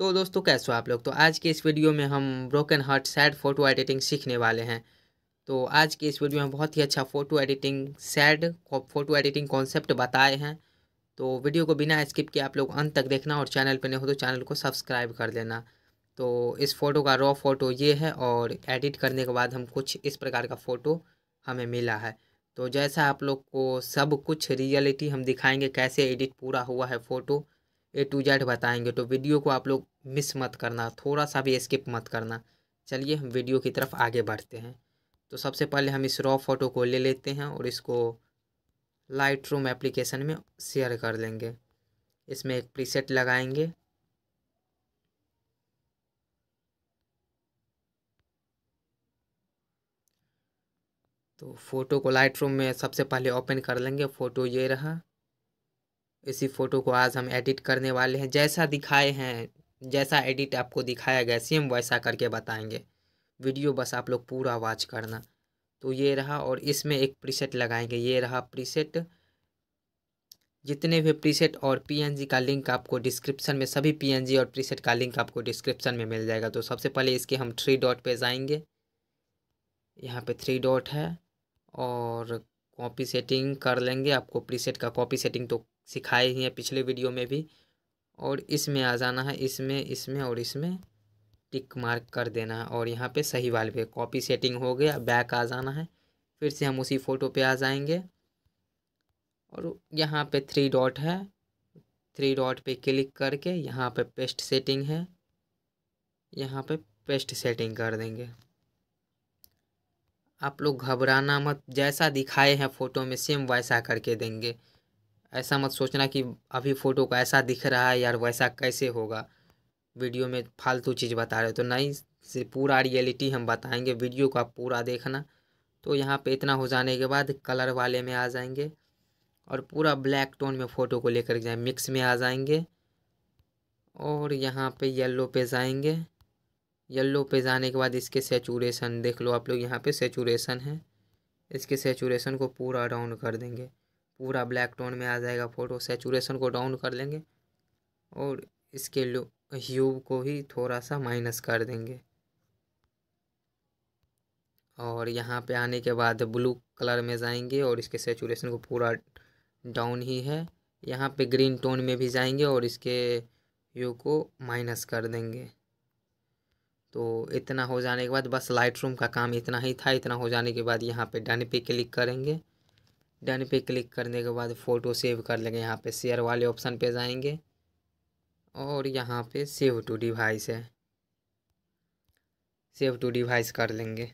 तो दोस्तों कैसे हो आप लोग तो आज के इस वीडियो में हम broken heart sad photo editing सीखने वाले हैं तो आज के इस वीडियो में बहुत ही अच्छा photo editing sad photo editing concept बताए हैं तो वीडियो को बिना स्किप किए आप लोग अंत तक देखना और चैनल पर नहीं हो तो चैनल को सब्सक्राइब कर देना तो इस फ़ोटो का रॉ फ़ोटो ये है और एडिट करने के बाद हम कुछ इस प्रकार का फ़ोटो हमें मिला है तो जैसा आप लोग को सब कुछ रियलिटी हम दिखाएंगे कैसे एडिट पूरा हुआ है फ़ोटो ए टू जेड बताएंगे तो वीडियो को आप लोग मिस मत करना थोड़ा सा भी स्किप मत करना चलिए हम वीडियो की तरफ आगे बढ़ते हैं तो सबसे पहले हम इस रॉ फोटो को ले लेते हैं और इसको लाइट रूम एप्लीकेशन में शेयर कर लेंगे इसमें एक प्रीसेट लगाएंगे तो फ़ोटो को लाइट रूम में सबसे पहले ओपन कर लेंगे फ़ोटो ये रहा इसी फ़ोटो को आज हम एडिट करने वाले हैं जैसा दिखाए हैं जैसा एडिट आपको दिखाया गया सेम वैसा करके बताएंगे वीडियो बस आप लोग पूरा वॉच करना तो ये रहा और इसमें एक प्रीसेट लगाएंगे ये रहा प्रीसेट जितने भी प्रीसेट और पीएनजी का लिंक आपको डिस्क्रिप्शन में सभी पीएनजी और प्रीसेट का लिंक आपको डिस्क्रिप्शन में मिल जाएगा तो सबसे पहले इसके हम थ्री डॉट पे जाएंगे यहाँ पे थ्री डॉट है और कॉपी सेटिंग कर लेंगे आपको प्रीसेट का कॉपी सेटिंग तो सिखाए ही हैं पिछले वीडियो में भी और इसमें आ जाना है इसमें इसमें और इसमें टिक मार्क कर देना है और यहाँ पे सही वाले पे कॉपी सेटिंग हो गया बैक आ जाना है फिर से हम उसी फ़ोटो पे आ जाएंगे और यहाँ पे थ्री डॉट है थ्री डॉट पे क्लिक करके यहाँ पे पेस्ट सेटिंग है यहाँ पे पेस्ट सेटिंग कर देंगे आप लोग घबराना मत जैसा दिखाए हैं फ़ोटो में सेम वैसा करके देंगे ऐसा मत सोचना कि अभी फ़ोटो को ऐसा दिख रहा है यार वैसा कैसे होगा वीडियो में फालतू चीज़ बता रहे तो नहीं से पूरा रियलिटी हम बताएंगे वीडियो का पूरा देखना तो यहाँ पे इतना हो जाने के बाद कलर वाले में आ जाएंगे और पूरा ब्लैक टोन में फ़ोटो को लेकर जाए मिक्स में आ जाएंगे और यहाँ पे येलो पे जाएंगे येलो पे जाने के बाद इसके सेचूरेशन देख लो आप लोग यहाँ पे सेचूरेशन है इसके सेचूरेशन को पूरा डाउन कर देंगे पूरा ब्लैक टोन में आ जाएगा फ़ोटो सेचुरेशन को डाउन कर लेंगे और इसके ह्यू को ही थोड़ा सा माइनस कर देंगे और यहाँ पे आने के बाद ब्लू कलर में जाएंगे और इसके सेचुरेशन को पूरा डाउन ही है यहाँ पे ग्रीन टोन में भी जाएंगे और इसके यू को माइनस कर देंगे तो इतना हो जाने के बाद बस लाइट रूम का काम इतना ही था इतना हो जाने के बाद यहाँ पे डन पे क्लिक करेंगे डन पे क्लिक करने के बाद फ़ोटो सेव कर लेंगे यहाँ पे शेयर वाले ऑप्शन पे जाएंगे और यहाँ पे सेव टू डिवाइस है सेव टू डिवाइस कर लेंगे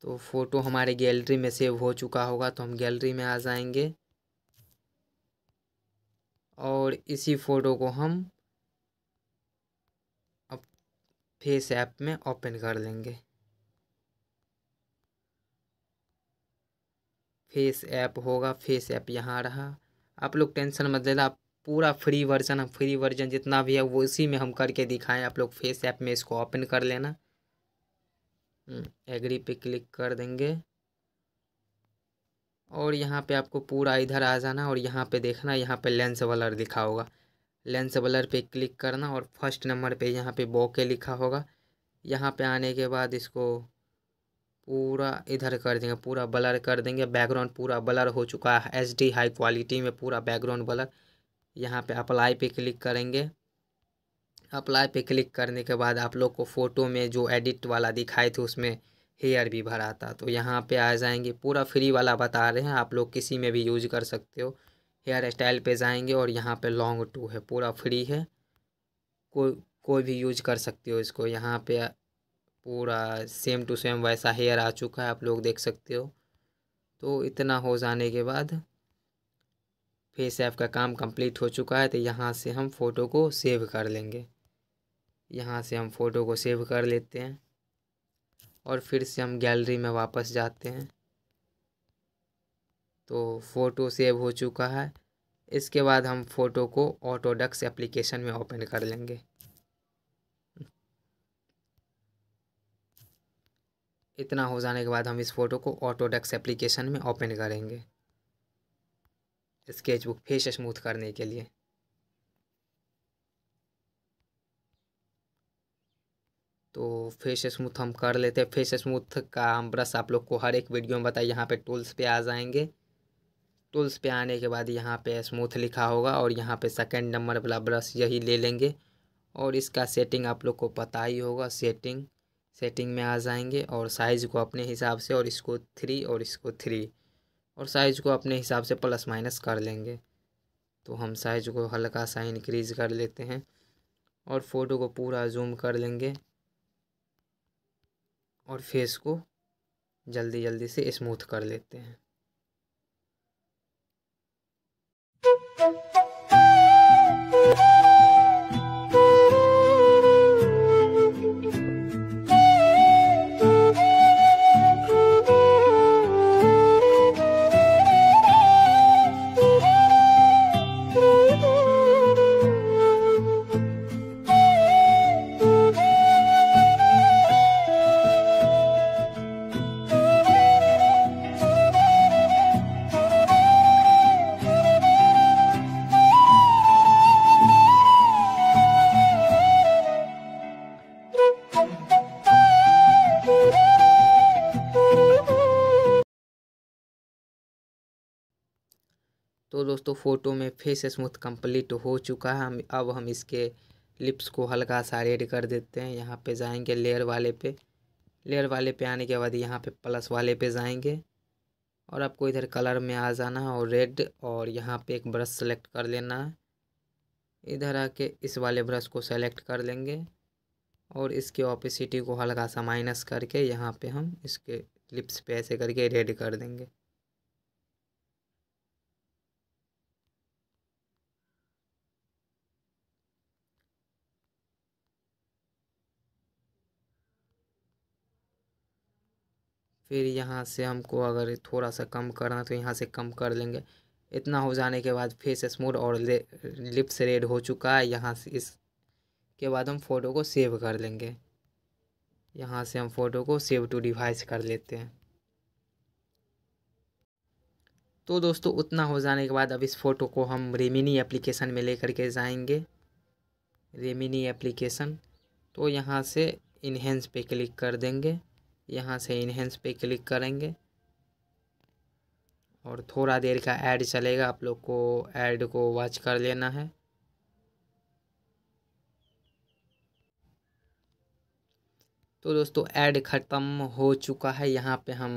तो फ़ोटो हमारे गैलरी में सेव हो चुका होगा तो हम गैलरी में आ जाएंगे और इसी फ़ोटो को हम अब फेस ऐप में ओपन कर लेंगे फेस ऐप होगा फेस ऐप यहाँ रहा आप लोग टेंशन मत लेना आप पूरा फ्री वर्जन हम फ्री वर्जन जितना भी है वो इसी में हम करके दिखाएं आप लोग फेस ऐप में इसको ओपन कर लेना एग्री हम्म, पे क्लिक कर देंगे और यहाँ पे आपको पूरा इधर आ जाना और यहाँ पे देखना यहाँ पे लेंस वलर लिखा होगा लेंस वलर पे क्लिक करना और फर्स्ट नंबर पे यहाँ पे बोके लिखा होगा यहाँ पे आने के बाद इसको पूरा इधर कर देंगे पूरा ब्लर कर देंगे बैकग्राउंड पूरा ब्लर हो चुका है एच डी हाई क्वालिटी में पूरा बैकग्राउंड ब्लर यहाँ पे अप्लाई पे क्लिक करेंगे अप्लाई पे क्लिक करने के बाद आप लोग को फ़ोटो में जो एडिट वाला दिखाए थे उसमें हेयर भी भरा था तो यहाँ पे आ जाएंगे पूरा फ्री वाला बता रहे हैं आप लोग किसी में भी यूज कर सकते हो हेयर स्टाइल पे जाएंगे और यहाँ पे लॉन्ग टू है पूरा फ्री है कोई कोई भी यूज कर सकते हो इसको यहाँ पे पूरा सेम टू सेम वैसा हेयर आ चुका है आप लोग देख सकते हो तो इतना हो जाने के बाद फेस ऐप का काम कंप्लीट हो चुका है तो यहाँ से हम फ़ोटो को सेव कर लेंगे यहाँ से हम फ़ोटो को सेव कर लेते हैं और फिर से हम गैलरी में वापस जाते हैं तो फ़ोटो सेव हो चुका है इसके बाद हम फ़ोटो को ऑटोडक्स एप्लीकेशन में ओपन कर लेंगे इतना हो जाने के बाद हम इस फ़ोटो को ऑटोडक्स एप्लीकेशन में ओपन करेंगे स्केचबुक फेस स्मूथ करने के लिए तो फेस स्मूथ हम कर लेते हैं फेस स्मूथ का हम ब्रश आप लोग को हर एक वीडियो में बताए यहाँ पे टूल्स पे आ जाएंगे टूल्स पे आने के बाद यहाँ पे स्मूथ लिखा होगा और यहाँ पे सेकंड नंबर वाला ब्रश यही ले लेंगे और इसका सेटिंग आप लोग को पता ही होगा सेटिंग सेटिंग में आ जाएंगे और साइज़ को अपने हिसाब से और इसको थ्री और इसको थ्री और साइज़ को अपने हिसाब से प्लस माइनस कर लेंगे तो हम साइज़ को हल्का सा इनक्रीज़ कर लेते हैं और फ़ोटो को पूरा जूम कर लेंगे और फेस को जल्दी जल्दी से स्मूथ कर लेते हैं दोस्तों फ़ोटो में फेस स्मूथ कंप्लीट हो चुका है हम अब हम इसके लिप्स को हल्का सा रेड कर देते हैं यहाँ पे जाएंगे लेयर वाले पे लेयर वाले पे आने के बाद यहाँ पे प्लस वाले पे जाएंगे और आपको इधर कलर में आ जाना है और रेड और यहाँ पे एक ब्रश सेलेक्ट कर लेना है इधर आके इस वाले ब्रश को सेलेक्ट कर लेंगे और इसके ऑपिसिटी को हल्का सा माइनस करके यहाँ पर हम इसके लिप्स पे ऐसे करके रेड कर देंगे फिर यहाँ से हमको अगर थोड़ा सा कम करना तो यहाँ से कम कर लेंगे इतना हो जाने के बाद फेस स्मूथ और लिप्स रेड हो चुका है यहाँ से इसके बाद हम फ़ोटो को सेव कर लेंगे यहाँ से हम फ़ोटो को सेव टू डिवाइस कर लेते हैं तो दोस्तों उतना हो जाने के बाद अब इस फ़ोटो को हम रेमिनी एप्लीकेशन में लेकर के जाएंगे रेमिनी एप्लीकेशन तो यहाँ से इन्हेंस पे क्लिक कर देंगे यहाँ से इनहेंस पे क्लिक करेंगे और थोड़ा देर का ऐड चलेगा आप लोग को ऐड को वॉच कर लेना है तो दोस्तों ऐड ख़त्म हो चुका है यहाँ पे हम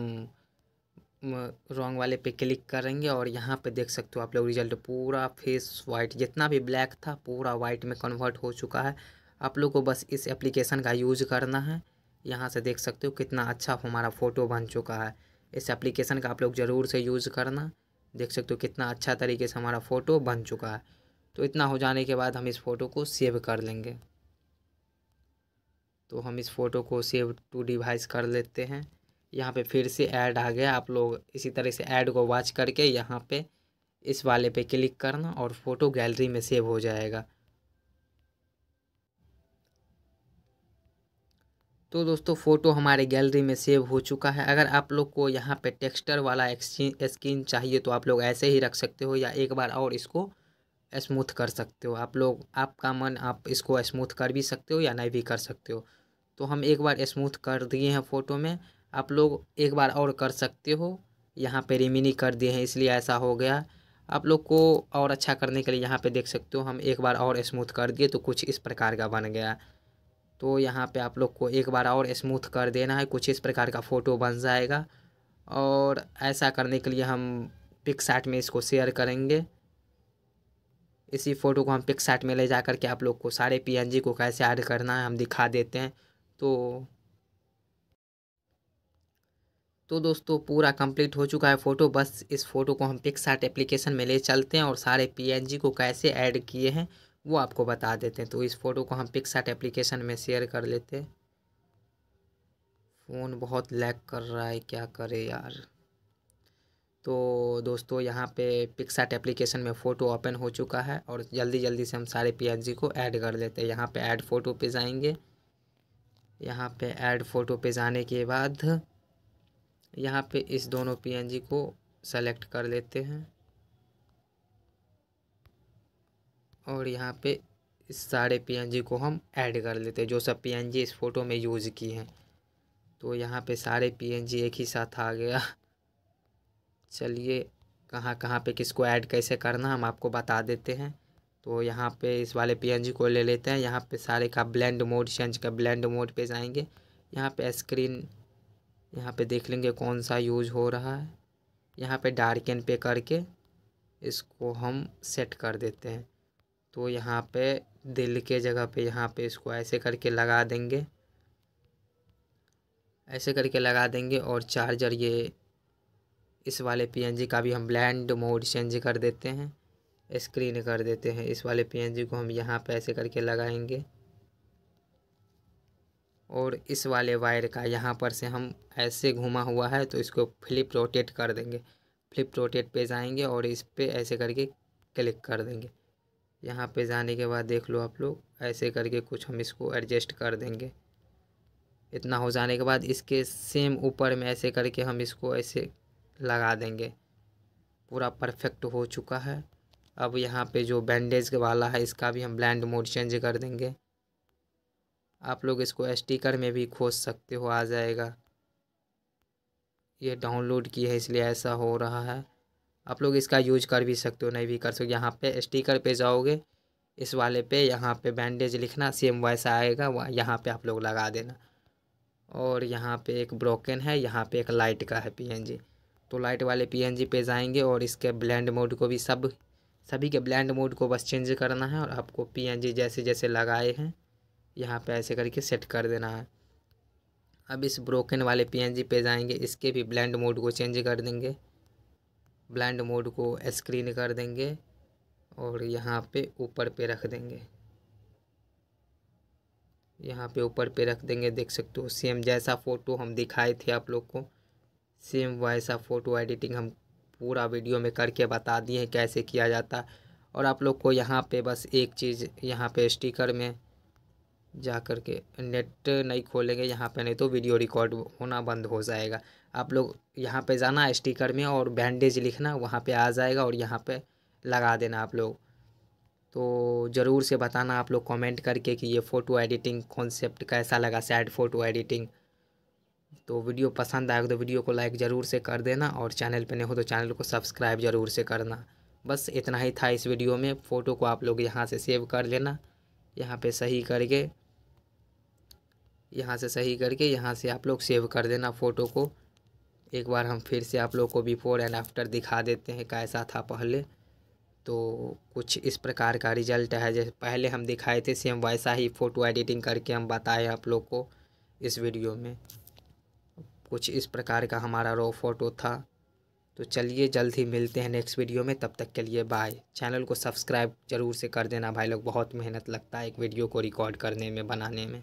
रॉन्ग वाले पे क्लिक करेंगे और यहाँ पे देख सकते हो आप लोग रिजल्ट पूरा फेस वाइट जितना भी ब्लैक था पूरा वाइट में कन्वर्ट हो चुका है आप लोग को बस इस एप्लीकेशन का यूज़ करना है यहाँ से देख सकते हो कितना अच्छा हमारा फ़ोटो बन चुका है इस एप्लीकेशन का आप लोग ज़रूर से यूज़ करना देख सकते हो कितना अच्छा तरीके से हमारा फ़ोटो बन चुका है तो इतना हो जाने के बाद हम इस फ़ोटो को सेव कर लेंगे तो हम इस फ़ोटो को सेव टू डिवाइस कर लेते हैं यहाँ पे फिर से ऐड आ गया आप लोग इसी तरह से ऐड को वॉच करके यहाँ पे इस वाले पे क्लिक करना और फ़ोटो गैलरी में सेव हो जाएगा तो दोस्तों फ़ोटो हमारे गैलरी में सेव हो चुका है अगर आप लोग को यहाँ पे टेक्स्टर वाला स्किन चाहिए तो आप लोग ऐसे ही रख सकते हो या एक बार और इसको स्मूथ कर सकते हो आप लोग आपका मन आप इसको स्मूथ कर भी सकते हो या नहीं भी कर सकते हो तो हम एक बार स्मूथ कर दिए हैं फ़ोटो में आप लोग एक बार और कर सकते हो यहाँ पे रिमिनी कर दिए हैं इसलिए ऐसा हो गया आप लोग को और अच्छा करने के लिए यहाँ पे देख सकते हो हम एक बार और स्मूथ कर दिए तो कुछ इस प्रकार का बन गया तो यहाँ पे आप लोग को एक बार और स्मूथ कर देना है कुछ इस प्रकार का फ़ोटो बन जाएगा और ऐसा करने के लिए हम पिकसार्ट में इसको शेयर करेंगे इसी फ़ोटो को हम पिकसार्ट में ले जा कर के आप लोग को सारे पीएनजी को कैसे ऐड करना है हम दिखा देते हैं तो तो दोस्तों पूरा कंप्लीट हो चुका है फ़ोटो बस इस फ़ोटो को हम पिकसार्ट एप्लीकेशन में ले चलते हैं और सारे पीएनजी को कैसे ऐड किए हैं वो आपको बता देते हैं तो इस फ़ोटो को हम पिक्सट एप्लीकेशन में शेयर कर लेते फ़ोन बहुत लैक कर रहा है क्या करे यार तो दोस्तों यहाँ पे पिक्सट एप्लीकेशन में फ़ोटो ओपन हो चुका है और जल्दी जल्दी से हम सारे पी को ऐड कर लेते हैं यहाँ पे ऐड फ़ोटो पे जाएंगे यहाँ पे ऐड फ़ोटो पे जाने के बाद यहाँ पे इस दोनों पी को सेलेक्ट कर लेते हैं और यहाँ पे इस सारे पी को हम ऐड कर लेते हैं जो सब पी इस फ़ोटो में यूज़ की हैं तो यहाँ पे सारे पी एक ही साथ आ गया चलिए कहाँ कहाँ पे किसको ऐड कैसे करना हम आपको बता देते हैं तो यहाँ पे इस वाले पी को ले लेते हैं यहाँ पे सारे का ब्लेंड मोड चेंज का ब्लेंड मोड पे जाएंगे यहाँ पे स्क्रीन यहाँ पे देख लेंगे कौन सा यूज हो रहा है यहाँ पे डार्कन पे करके इसको हम सेट कर देते हैं तो यहाँ पे दिल के जगह पे यहाँ पे इसको ऐसे करके लगा देंगे ऐसे करके लगा देंगे और चार्जर ये इस वाले पीएनजी का भी हम ब्लैंड मोड चेंज कर देते हैं स्क्रीन कर देते हैं इस वाले पीएनजी को हम यहाँ पे ऐसे करके लगाएंगे और इस वाले वायर का यहाँ पर से हम ऐसे घुमा हुआ है तो इसको फ्लिप रोटेट कर देंगे फ्लिप रोटेट पे जाएंगे और इस पर ऐसे करके क्लिक कर देंगे यहाँ पे जाने के बाद देख लो आप लोग ऐसे करके कुछ हम इसको एडजस्ट कर देंगे इतना हो जाने के बाद इसके सेम ऊपर में ऐसे करके हम इसको ऐसे लगा देंगे पूरा परफेक्ट हो चुका है अब यहाँ पे जो बैंडेज वाला है इसका भी हम ब्लैंड मोड चेंज कर देंगे आप लोग इसको स्टिकर में भी खोज सकते हो आ जाएगा ये डाउनलोड की है इसलिए ऐसा हो रहा है आप लोग इसका यूज कर भी सकते हो नहीं भी कर सकते यहाँ पे स्टिकर पे जाओगे इस वाले पे यहाँ पे बैंडेज लिखना सेम वैसा आएगा वह यहाँ पर आप लोग लगा देना और यहाँ पे एक ब्रोकन है यहाँ पे एक लाइट का है पीएनजी तो लाइट वाले पीएनजी पे जाएंगे और इसके ब्लेंड मोड को भी सब सभी के ब्लेंड मोड को बस चेंज करना है और आपको पीएनजी जैसे जैसे लगाए हैं यहाँ पे ऐसे करके सेट कर देना है अब इस ब्रोकन वाले पीएनजी पे जाएंगे इसके भी ब्लेंड मोड को चेंज कर देंगे ब्लैंड मोड को स्क्रीन कर देंगे और यहाँ पे ऊपर पे रख देंगे यहाँ पे ऊपर पे रख देंगे देख सकते हो सेम जैसा फ़ोटो हम दिखाए थे आप लोग को सेम वैसा फ़ोटो एडिटिंग हम पूरा वीडियो में करके बता दिए हैं कैसे किया जाता और आप लोग को यहाँ पे बस एक चीज़ यहाँ पे स्टिकर में जा कर के नेट नहीं खोलेंगे यहाँ पे नहीं तो वीडियो रिकॉर्ड होना बंद हो जाएगा आप लोग यहाँ पे जाना स्टिकर में और बैंडेज लिखना वहाँ पे आ जाएगा और यहाँ पे लगा देना आप लोग तो ज़रूर से बताना आप लोग कमेंट करके कि ये फ़ोटो एडिटिंग कॉन्सेप्ट कैसा लगा सैड फ़ोटो एडिटिंग तो वीडियो पसंद आएगा तो वीडियो को लाइक ज़रूर से कर देना और चैनल पर नहीं हो तो चैनल को सब्सक्राइब ज़रूर से करना बस इतना ही था इस वीडियो में फ़ोटो को आप लोग यहाँ से सेव कर लेना यहाँ पे सही करके यहाँ से सही करके यहाँ से आप लोग सेव कर देना फ़ोटो को एक बार हम फिर से आप लोग को बिफ़ोर एंड आफ्टर दिखा देते हैं कैसा था पहले तो कुछ इस प्रकार का रिजल्ट है जैसे पहले हम दिखाए थे सेम वैसा ही फ़ोटो एडिटिंग करके हम बताए आप लोग को इस वीडियो में कुछ इस प्रकार का हमारा रो फोटो था तो चलिए जल्द ही मिलते हैं नेक्स्ट वीडियो में तब तक के लिए बाय चैनल को सब्सक्राइब जरूर से कर देना भाई लोग बहुत मेहनत लगता है एक वीडियो को रिकॉर्ड करने में बनाने में